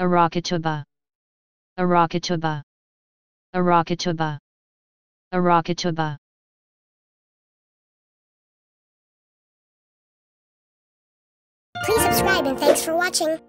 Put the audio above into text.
Arakatuba Arakatuba Arakatuba Arakatuba Please subscribe and thanks for watching.